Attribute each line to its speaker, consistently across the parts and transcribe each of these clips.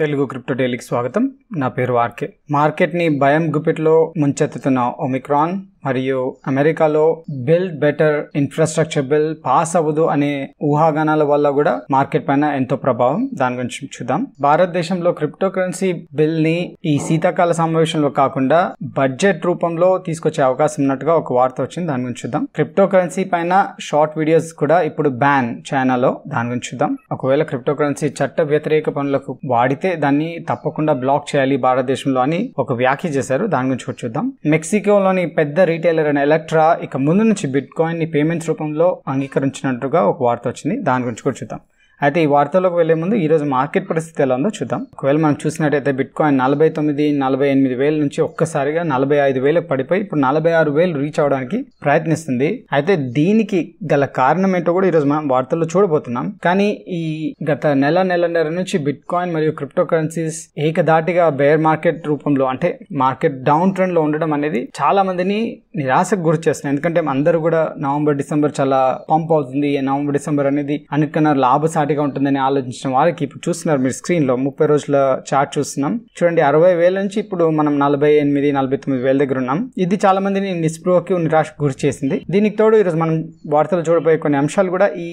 Speaker 1: Telugu crypto డైలీకి స్వాగతం నా పేరు ఆర్కే మార్కెట్ని భయం గుప్పెట్లో ముంచెత్తుతున్న ఒమిక్రాన్ మరియు అమెరికాలో build better infrastructure bill pass అవ్వదు అనే ఊహాగానాల వల్ల కూడా మార్కెట్ పైన ఎంతో ప్రభావం దాని గురించి చూద్దాం భారతదేశంలో క్రిప్టో కరెన్సీ బిల్ ని ఈ శీతాకాల సమావేశంలో కాకుండా బడ్జెట్ రూపంలో తీసుకొచ్చే అవకాశం ఉన్నట్టుగా ఒక వార్త వచ్చింది దాని గురించి చూద్దాం క్రిప్టో కరెన్సీ పైన షార్ట్ వీడియోస్ కూడా ఇప్పుడు బ్యాన్ చైనాలో దాని గురించి చూద్దాం ఒకవేళ క్రిప్టో కరెన్సీ చట్ట వ్యతిరేక పనులకు వాడితే దాన్ని తప్పకుండా బ్లాక్ చేయాలి భారతదేశంలో అని ఒక వ్యాఖ్య చేశారు దాని గురించి చూద్దాం మెక్సికోలోని పెద్ద రీటైలర్ అయిన ఎలక్ట్రా ఇక ముందు నుంచి బిట్ కాయిన్ ని పేమెంట్స్ రూపంలో అంగీకరించినట్టుగా ఒక వార్త వచ్చింది దాని గురించి కూడా చూద్దాం అయితే ఈ వార్తలోకి వెళ్లే ముందు ఈరోజు మార్కెట్ పరిస్థితి ఎలా ఉందో చూద్దాం ఒకవేళ మనం చూసినట్టయితే బిట్ కాయిన్ నలభై తొమ్మిది నలభై ఎనిమిది వేల నుంచి ఒక్కసారిగా నలభై ఐదు వేలకు పడిపోయి ఇప్పుడు నలభై ఆరు వేలు రీచ్ అవడానికి ప్రయత్నిస్తుంది అయితే దీనికి గల కారణం ఏంటో కూడా ఈరోజు మనం వార్తల్లో చూడబోతున్నాం కానీ ఈ గత నెల నెలన్నర నుంచి బిట్ కాయిన్ మరియు క్రిప్టో కరెన్సీస్ ఏకదాటిగా బేర్ మార్కెట్ రూపంలో అంటే మార్కెట్ డౌన్ ట్రెండ్ లో ఉండడం అనేది చాలా మందిని నిరాశకు గురి చేస్తున్నాయి ఎందుకంటే అందరూ కూడా నవంబర్ డిసెంబర్ చాలా పంప్ అవుతుంది నవంబర్ డిసెంబర్ అనేది అన్నిటికన్నా లాభసాటి ఘాటుగా ఉంటుందని ఆలోచించిన వాళ్ళకి ఇప్పుడు చూస్తున్నారు మీరు స్క్రీన్లో ముప్పై రోజుల చార్ట్ చూస్తున్నాం చూడండి అరవై వేల నుంచి ఇప్పుడు మనం నలభై ఎనిమిది నలభై తొమ్మిది వేల దగ్గర ఉన్నాం ఇది చాలా మందిని నిస్పృహకి నిరాశకు గురి చేసింది దీనికి తోడు ఈరోజు మనం వార్తలు చూడబోయే కొన్ని అంశాలు కూడా ఈ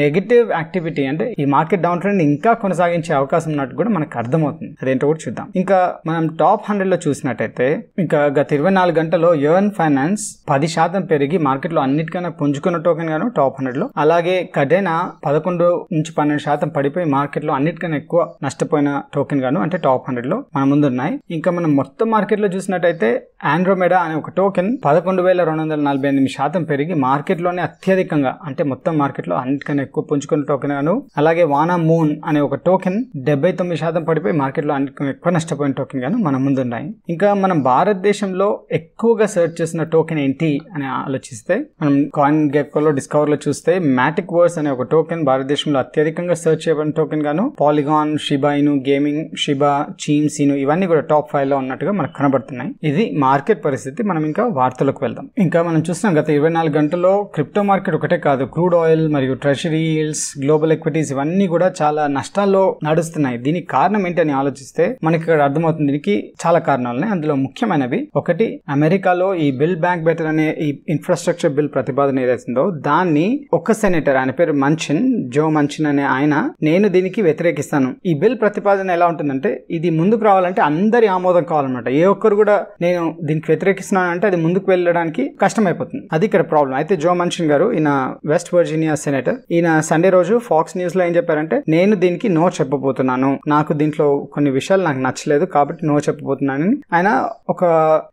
Speaker 1: నెగిటివ్ యాక్టివిటీ అంటే ఈ మార్కెట్ డౌన్ ట్రెండ్ ఇంకా కొనసాగించే అవకాశం ఉన్నట్టు కూడా మనకు అర్థమవుతుంది అదేంటో కూడా చూద్దాం ఇంకా మనం టాప్ హండ్రెడ్లో చూసినట్టయితే ఇంకా గత ఇరవై నాలుగు గంటల్లో యోన్ ఫైనాన్స్ పది శాతం పెరిగి మార్కెట్లో అన్నిటికైనా పుంజుకున్న టోకెన్ గాను టాప్ హండ్రెడ్లో అలాగే కడేనా పదకొండు నుంచి పన్నెండు శాతం పడిపోయి మార్కెట్లో అన్నిటికన్నా ఎక్కువ నష్టపోయిన టోకెన్ గాను అంటే టాప్ హండ్రెడ్లో మన ముందున్నాయి ఇంకా మనం మొత్తం మార్కెట్లో చూసినట్టయితే ఆండ్రోమెడా అనే ఒక టోకెన్ పదకొండు వేల రెండు వందల నలభై ఎనిమిది శాతం పెరిగి మార్కెట్లోనే అత్యధికంగా అంటే మొత్తం మార్కెట్లో అన్నిటికన్నా ఎక్కువ పుంజుకున్న టోకెన్ గాను అలాగే వానా మూన్ అనే ఒక టోకెన్ డెబ్బై తొమ్మిది శాతం పడిపోయి మార్కెట్లో అన్నిటికన్నా ఎక్కువ నష్టపోయిన టోకెన్ గాను మన ముందున్నాయి ఇంకా మనం భారతదేశంలో ఎక్కువగా సెర్చ్ చేసిన టోకెన్ ఏంటి అని ఆలోచిస్తే మనం కాయిన్ గెక్కోలో డిస్కవర్లో చూస్తే మ్యాటిక్ వర్స్ అనే ఒక టోకెన్ భారతదేశంలో అత్యధిక అత్యధికంగా సెర్చ్ చేయబడిన టోకెన్ గాను పాలిగాన్ షిబాయిను గేమింగ్ షిబా చీమ్సీను ఇవన్నీ కూడా టాప్ ఫైవ్ లో ఉన్నట్టుగా మనకు కనబడుతున్నాయి ఇది మార్కెట్ పరిస్థితి మనం ఇంకా వార్తలకు వెళ్దాం ఇంకా మనం చూస్తున్నాం గత ఇరవై నాలుగు గంటల్లో క్రిప్టో మార్కెట్ ఒకటే కాదు క్రూడ్ ఆయిల్ మరియు ట్రెషరీ ఈల్స్ గ్లోబల్ ఎక్విటీస్ ఇవన్నీ కూడా చాలా నష్టాల్లో నడుస్తున్నాయి దీనికి కారణం ఏంటి అని ఆలోచిస్తే మనకి ఇక్కడ అర్థమవుతుంది దీనికి చాలా కారణాలు ఉన్నాయి అందులో ముఖ్యమైనవి ఒకటి అమెరికాలో ఈ బిల్ బ్యాంక్ బెటర్ అనే ఈ ఇన్ఫ్రాస్ట్రక్చర్ బిల్ ప్రతిపాదన ఏదైతుందో దాన్ని ఒక సెనేటర్ ఆయన పేరు మంచిన్ జో మంచిన్ అనే అనే ఆయన నేను దీనికి వ్యతిరేకిస్తాను ఈ బిల్ ప్రతిపాదన ఎలా ఉంటుందంటే ఇది ముందుకు రావాలంటే అందరి ఆమోదం కావాలన్నమాట ఏ ఒక్కరు కూడా నేను దీనికి వ్యతిరేకిస్తున్నాను అంటే అది ముందుకు వెళ్ళడానికి కష్టమైపోతుంది అది ఇక్కడ ప్రాబ్లం అయితే జో మన్షన్ గారు ఈయన వెస్ట్ వర్జీనియా సెనేటర్ ఈయన సండే రోజు ఫాక్స్ న్యూస్ లో ఏం చెప్పారంటే నేను దీనికి నో చెప్పబోతున్నాను నాకు దీంట్లో కొన్ని విషయాలు నాకు నచ్చలేదు కాబట్టి నో చెప్పబోతున్నానని ఆయన ఒక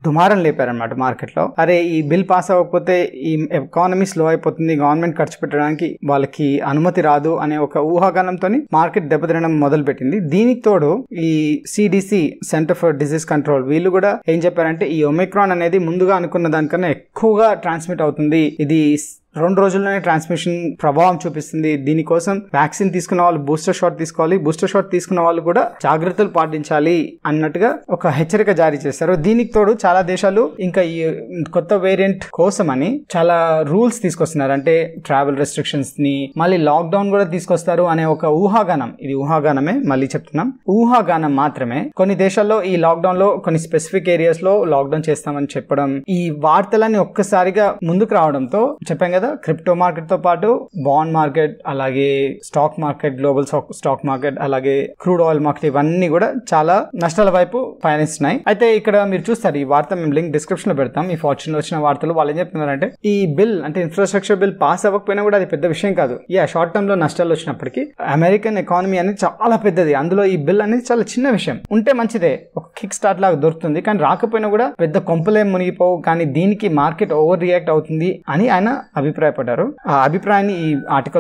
Speaker 1: దుమారం లేపారనమాట మార్కెట్ లో అరే ఈ బిల్ పాస్ అవ్వకపోతే ఈ ఎకానమీ స్లో అయిపోతుంది గవర్నమెంట్ ఖర్చు పెట్టడానికి వాళ్ళకి అనుమతి రాదు అనే ఒక ఊహాగానంతో మార్కెట్ దెబ్బతినడం మొదలుపెట్టింది దీనికి తోడు ఈ CDC center for disease control వీళ్ళు కూడా ఏం చెప్పారంటే ఈ ఒమిక్రాన్ అనేది ముందుగా అనుకున్న దానికన్నా ఎక్కువగా ట్రాన్స్మిట్ అవుతుంది ఇది రెండు రోజుల్లోనే ట్రాన్స్మిషన్ ప్రభావం చూపిస్తుంది దీనికోసం వ్యాక్సిన్ తీసుకున్న వాళ్ళు బూస్టర్ షాట్ తీసుకోవాలి బూస్టర్ షాట్ తీసుకున్న వాళ్ళు కూడా జాగ్రత్తలు పాటించాలి అన్నట్టుగా ఒక హెచ్చరిక జారీ చేశారు దీనికి తోడు చాలా దేశాలు ఇంకా ఈ కొత్త వేరియంట్ కోసం అని చాలా రూల్స్ తీసుకొస్తున్నారు అంటే ట్రావెల్ రెస్ట్రిక్షన్స్ ని మళ్ళీ లాక్డౌన్ కూడా తీసుకొస్తారు అనే ఒక ఊహాగానం ఇది ఊహాగానమే మళ్ళీ చెప్తున్నాం ఊహాగానం మాత్రమే కొన్ని దేశాల్లో ఈ లాక్డౌన్ లో కొన్ని స్పెసిఫిక్ ఏరియాస్ లో లాక్డౌన్ చేస్తామని చెప్పడం ఈ వార్తలన్నీ ఒక్కసారిగా ముందుకు రావడంతో చెప్పాం కదా కదా క్రిప్టో మార్కెట్తో పాటు బాండ్ మార్కెట్ అలాగే stock market global stock market అలాగే క్రూడ్ ఆయిల్ మార్కెట్ ఇవన్నీ కూడా చాలా నష్టాల వైపు పయనిస్తున్నాయి అయితే ఇక్కడ మీరు చూస్తారు ఈ వార్త మేము లింక్ డిస్క్రిప్షన్ లో పెడతాం ఈ ఫార్చ్యూన్ లో వచ్చిన వార్తలు వాళ్ళు ఏం చెప్తున్నారంటే ఈ బిల్ అంటే ఇన్ఫ్రాస్ట్రక్చర్ బిల్ పాస్ అవ్వకపోయినా కూడా అది పెద్ద విషయం కాదు యా షార్ట్ టర్మ్ లో నష్టాలు వచ్చినప్పటికీ అమెరికన్ ఎకానమీ అనేది చాలా పెద్దది అందులో ఈ బిల్ అనేది చాలా చిన్న విషయం ఉంటే మంచిదే ఒక కిక్ స్టార్ట్ లాగా దొరుకుతుంది కానీ రాకపోయినా కూడా పెద్ద కొంపలేం మునిగిపోవు కానీ దీనికి మార్కెట్ ఓవర్ రియాక్ట్ అవుతుంది అని ఆయన అభిప్రాయం అభిప్రాయపడ్డారు ఆ అభిప్రాయాన్ని ఈ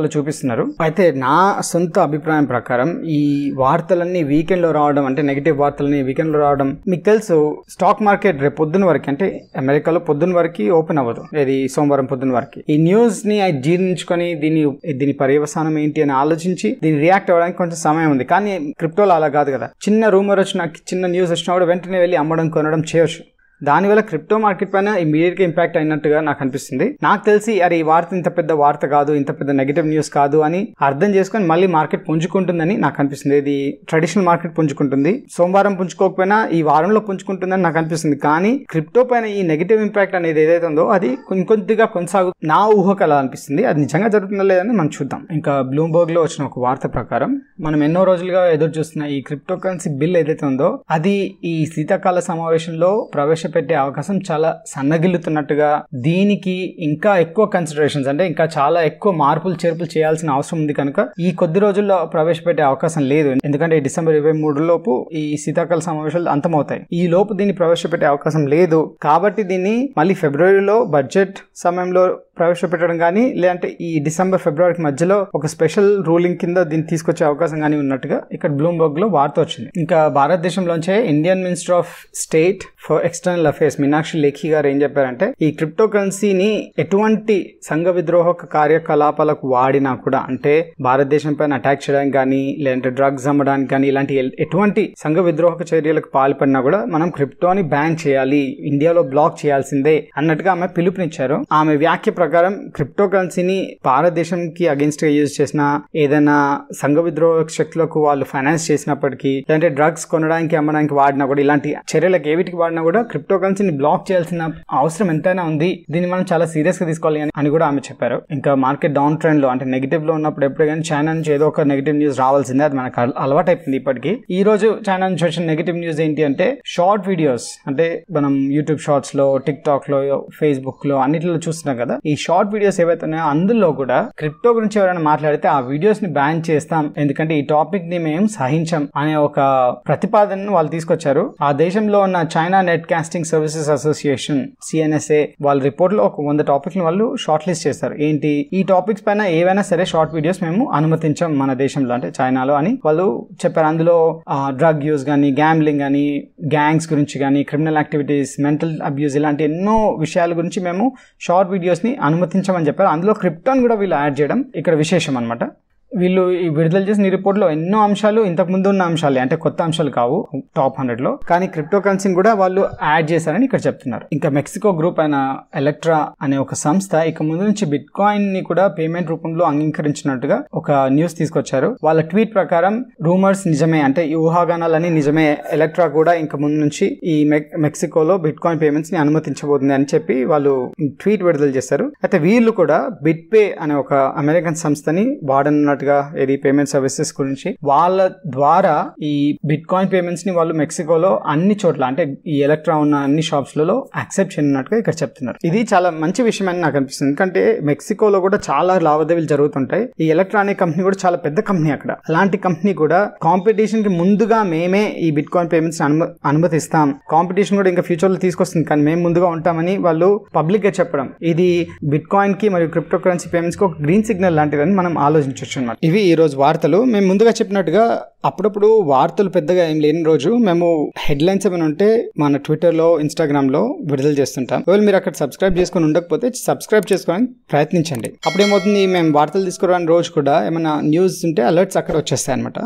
Speaker 1: లో చూపిస్తున్నారు అయితే నా సొంత అభిప్రాయం ప్రకారం ఈ వార్తలన్నీ వీకెండ్లో రావడం అంటే నెగిటివ్ వార్తలని వీకెండ్లో రావడం మీకు తెలుసు స్టాక్ మార్కెట్ రేపు పొద్దున వరకు అంటే అమెరికాలో పొద్దున వరకు ఓపెన్ అవ్వదు ఇది సోమవారం పొద్దున్న వరకు ఈ న్యూస్ని జీర్ణించుకొని దీని దీని పర్యవసానం ఏంటి అని ఆలోచించి దీన్ని రియాక్ట్ అవ్వడానికి కొంచెం సమయం ఉంది కానీ క్రిప్టోలో అలా కాదు కదా చిన్న రూమర్ వచ్చిన చిన్న న్యూస్ వచ్చినా కూడా వెంటనే వెళ్ళి అమ్మడం కొనడం చేయొచ్చు దానివల్ల క్రిప్టో మార్కెట్ పైన ఇమీడియట్గా ఇంపాక్ట్ అయినట్టుగా నాకు అనిపిస్తుంది నాకు తెలిసి అరే ఈ వార్త ఇంత పెద్ద వార్త కాదు ఇంత పెద్ద నెగిటివ్ న్యూస్ కాదు అని అర్థం చేసుకొని మళ్ళీ మార్కెట్ పుంజుకుంటుందని నాకు అనిపిస్తుంది ఇది ట్రెడిషనల్ మార్కెట్ పుంజుకుంటుంది సోమవారం పుంజుకోకపోయినా ఈ వారంలో పుంజుకుంటుందని నాకు అనిపిస్తుంది కానీ క్రిప్టో పైన ఈ నెగిటివ్ ఇంపాక్ట్ అనేది ఏదైతే ఉందో అది కొద్దిగా కొనసాగు నా ఊహకు అలా అనిపిస్తుంది అది నిజంగా జరుగుతుందా లేదని మనం చూద్దాం ఇంకా లో వచ్చిన ఒక వార్త ప్రకారం మనం ఎన్నో రోజులుగా ఎదురు చూస్తున్న ఈ క్రిప్టో కరెన్సీ బిల్ ఏదైతే ఉందో అది ఈ శీతాకాల సమావేశంలో ప్రవేశ ప్రవేశపెట్టే పెట్టే అవకాశం చాలా సన్నగిల్లుతున్నట్టుగా దీనికి ఇంకా ఎక్కువ కన్సిడరేషన్స్ అంటే ఇంకా చాలా ఎక్కువ మార్పులు చేర్పులు చేయాల్సిన అవసరం ఉంది కనుక ఈ కొద్ది రోజుల్లో ప్రవేశపెట్టే అవకాశం లేదు ఎందుకంటే డిసెంబర్ ఇరవై మూడు లోపు ఈ శీతాకాల సమావేశాలు అంతమవుతాయి ఈ లోపు దీన్ని ప్రవేశపెట్టే అవకాశం లేదు కాబట్టి దీన్ని మళ్ళీ ఫిబ్రవరిలో బడ్జెట్ సమయంలో ప్రవేశపెట్టడం కానీ లేదంటే ఈ డిసెంబర్ ఫిబ్రవరికి మధ్యలో ఒక స్పెషల్ రూలింగ్ కింద దీన్ని తీసుకొచ్చే అవకాశం కానీ ఉన్నట్టుగా ఇక్కడ బ్లూంబర్గ్ లో వార్త వచ్చింది ఇంకా భారతదేశంలోంచే Indian minister of state for external internal affairs Meenakshi Lekhi గారు ఏం చెప్పారంటే ఈ క్రిప్టో కరెన్సీని ఎటువంటి సంఘ విద్రోహ కార్యకలాపాలకు వాడినా కూడా అంటే భారతదేశం పైన అటాక్ చేయడానికి కానీ లేదంటే డ్రగ్స్ అమ్మడానికి కానీ ఇలాంటి ఎటువంటి సంఘ విద్రోహక చర్యలకు పాల్పడినా కూడా మనం క్రిప్టోని బ్యాన్ చేయాలి ఇండియాలో బ్లాక్ చేయాల్సిందే అన్నట్టుగా ఆమె పిలుపునిచ్చారు ఆమె వ్యాఖ్య ప్రకారం క్రిప్టో కరెన్సీని భారతదేశంకి అగేన్స్ట్ గా యూజ్ చేసిన ఏదైనా సంఘ విద్రోహ శక్తులకు వాళ్ళు ఫైనాన్స్ చేసినప్పటికీ లేదంటే డ్రగ్స్ కొనడానికి అమ్మడానికి వాడినా కూడా ఇలాంటి చర్యలకు ఏవిటికి వాడినా కూడా క్రిప్ క్రిప్టో కరెన్సీని బ్లాక్ చేయాల్సిన అవసరం ఎంతైనా ఉంది దీన్ని మనం చాలా సీరియస్ గా తీసుకోవాలి అని కూడా ఆమె చెప్పారు ఇంకా మార్కెట్ డౌన్ ట్రెండ్ లో అంటే నెగిటివ్ లో ఉన్నప్పుడు ఎప్పుడు కానీ చైనా నుంచి ఏదో ఒక నెగిటివ్ న్యూస్ రావాల్సిందే అది మనకు అలవాటు అయిపోయింది ఇప్పటికీ ఈ రోజు చైనా నుంచి వచ్చిన నెగిటివ్ న్యూస్ ఏంటి అంటే షార్ట్ వీడియోస్ అంటే మనం యూట్యూబ్ షార్ట్స్ లో టిక్ టాక్ లో ఫేస్బుక్ లో అన్నిటిలో చూస్తున్నాం కదా ఈ షార్ట్ వీడియోస్ ఏవైతే ఉన్నాయో అందులో కూడా క్రిప్టో గురించి ఎవరైనా మాట్లాడితే ఆ వీడియోస్ ని బ్యాన్ చేస్తాం ఎందుకంటే ఈ టాపిక్ ని మేము సహించాం అనే ఒక ప్రతిపాదనను వాళ్ళు తీసుకొచ్చారు ఆ దేశంలో ఉన్న China netcasting nursing services association CNSA వాళ్ళ రిపోర్ట్లో ఒక వంద టాపిక్ని వాళ్ళు షార్ట్ లిస్ట్ చేస్తారు ఏంటి ఈ టాపిక్స్ పైన ఏవైనా సరే షార్ట్ వీడియోస్ మేము అనుమతించాం మన దేశంలో అంటే చైనాలో అని వాళ్ళు చెప్పారు అందులో డ్రగ్ యూస్ కానీ గ్యాంబ్లింగ్ కానీ గ్యాంగ్స్ గురించి కానీ క్రిమినల్ యాక్టివిటీస్ మెంటల్ అబ్యూస్ ఇలాంటి ఎన్నో విషయాల గురించి మేము షార్ట్ వీడియోస్ని అనుమతించమని చెప్పారు అందులో క్రిప్టాన్ కూడా వీళ్ళు యాడ్ చేయడం ఇక్కడ విశేషం అనమాట వీళ్ళు ఈ విడుదల చేసిన రిపోర్ట్లో ఎన్నో అంశాలు ఇంతకుముందు ఉన్న అంశాలే అంటే కొత్త అంశాలు కావు టాప్ హండ్రెడ్లో కానీ క్రిప్టో కరెన్సీని కూడా వాళ్ళు యాడ్ చేశారని ఇక్కడ చెప్తున్నారు ఇంకా మెక్సికో గ్రూప్ అయిన ఎలక్ట్రా అనే ఒక సంస్థ ఇక ముందు నుంచి బిట్ కాయిన్ ని కూడా పేమెంట్ రూపంలో అంగీకరించినట్టుగా ఒక న్యూస్ తీసుకొచ్చారు వాళ్ళ ట్వీట్ ప్రకారం రూమర్స్ నిజమే అంటే ఈ ఊహాగానాలన్నీ నిజమే ఎలక్ట్రా కూడా ఇంకా ముందు నుంచి ఈ మెక్సికోలో బిట్ కాయిన్ పేమెంట్స్ ని అనుమతించబోతుంది అని చెప్పి వాళ్ళు ట్వీట్ విడుదల చేశారు అయితే వీళ్ళు కూడా బిట్ పే అనే ఒక అమెరికన్ సంస్థని వాడనున్నట్టు చెప్పినట్టుగా ఏది పేమెంట్ సర్వీసెస్ గురించి వాళ్ళ ద్వారా ఈ బిట్ కాయిన్ పేమెంట్స్ ని వాళ్ళు మెక్సికోలో అన్ని చోట్ల అంటే ఈ ఎలక్ట్రా ఉన్న అన్ని షాప్స్ లలో యాక్సెప్ట్ చెందినట్టుగా ఇక్కడ చెప్తున్నారు ఇది చాలా మంచి విషయం అని నాకు అనిపిస్తుంది ఎందుకంటే మెక్సికోలో కూడా చాలా లావాదేవీలు జరుగుతుంటాయి ఈ ఎలక్ట్రా అనే కంపెనీ కూడా చాలా పెద్ద కంపెనీ అక్కడ అలాంటి కంపెనీ కూడా కాంపిటీషన్ కి ముందుగా మేమే ఈ బిట్ కాయిన్ పేమెంట్స్ అనుమ అనుమతిస్తాం కాంపిటీషన్ కూడా ఇంకా ఫ్యూచర్ లో తీసుకొస్తుంది కానీ మేము ముందుగా ఉంటామని వాళ్ళు పబ్లిక్ గా చెప్పడం ఇది బిట్ కాయిన్ కి మరియు క్రిప్టో కరెన్సీ పేమెంట్స్ కి ఒక గ్రీన్ సిగ్నల్ లాంటిదని మనం ఆలోచించవచ్చు అనమాట ఇవి ఈరోజు వార్తలు మేము ముందుగా చెప్పినట్టుగా అప్పుడప్పుడు వార్తలు పెద్దగా ఏం లేని రోజు మేము హెడ్లైన్స్ ఏమైనా ఉంటే మన ట్విట్టర్లో లో విడుదల చేస్తుంటాం ఒకవేళ మీరు అక్కడ సబ్స్క్రైబ్ చేసుకుని ఉండకపోతే సబ్స్క్రైబ్ చేసుకోవడానికి ప్రయత్నించండి అప్పుడు ఏమవుతుంది మేము వార్తలు తీసుకురాని రోజు కూడా ఏమైనా న్యూస్ ఉంటే అలర్ట్స్ అక్కడ వచ్చేస్తాయి అనమాట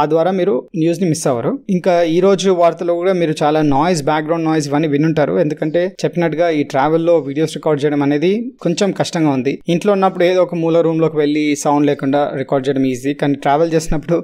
Speaker 1: ఆ ద్వారా మీరు న్యూస్ని మిస్ అవ్వరు ఇంకా ఈ రోజు వార్తలు కూడా మీరు చాలా నాయిస్ బ్యాక్గ్రౌండ్ నాయిస్ ఇవన్నీ వినుంటారు ఎందుకంటే చెప్పినట్టుగా ఈ ట్రావెల్లో వీడియోస్ రికార్డ్ చేయడం అనేది కొంచెం కష్టంగా ఉంది ఇంట్లో ఉన్నప్పుడు ఏదో ఒక మూల రూమ్లోకి వెళ్ళి సౌండ్ లేకుండా రికార్డ్ చేయడం ఈజీ కానీ ట్రావెల్ చేసినప్పుడు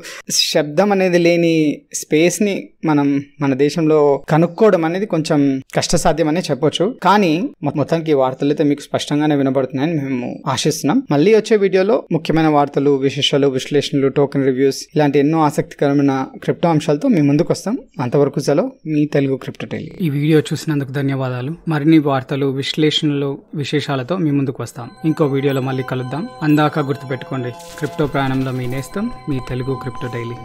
Speaker 1: శబ్ద యుద్ధం అనేది లేని స్పేస్ని మనం మన దేశంలో కనుక్కోవడం అనేది కొంచెం కష్టసాధ్యం అనే చెప్పొచ్చు కానీ మొత్తానికి వార్తలు అయితే మీకు స్పష్టంగానే వినబడుతున్నాయని మేము ఆశిస్తున్నాం మళ్ళీ వచ్చే వీడియోలో ముఖ్యమైన వార్తలు విశేషాలు విశ్లేషణలు టోకెన్ రివ్యూస్ ఇలాంటి ఎన్నో ఆసక్తికరమైన క్రిప్టో అంశాలతో మేము ముందుకు వస్తాం అంతవరకు సెలవు మీ తెలుగు క్రిప్టో టైలీ ఈ వీడియో చూసినందుకు ధన్యవాదాలు మరిన్ని వార్తలు విశ్లేషణలు విశేషాలతో మీ ముందుకు వస్తాం ఇంకో వీడియోలో మళ్ళీ కలుద్దాం అందాక గుర్తుపెట్టుకోండి క్రిప్టో ప్రయాణంలో మీ నేస్తం మీ తెలుగు క్రిప్టో డైలీ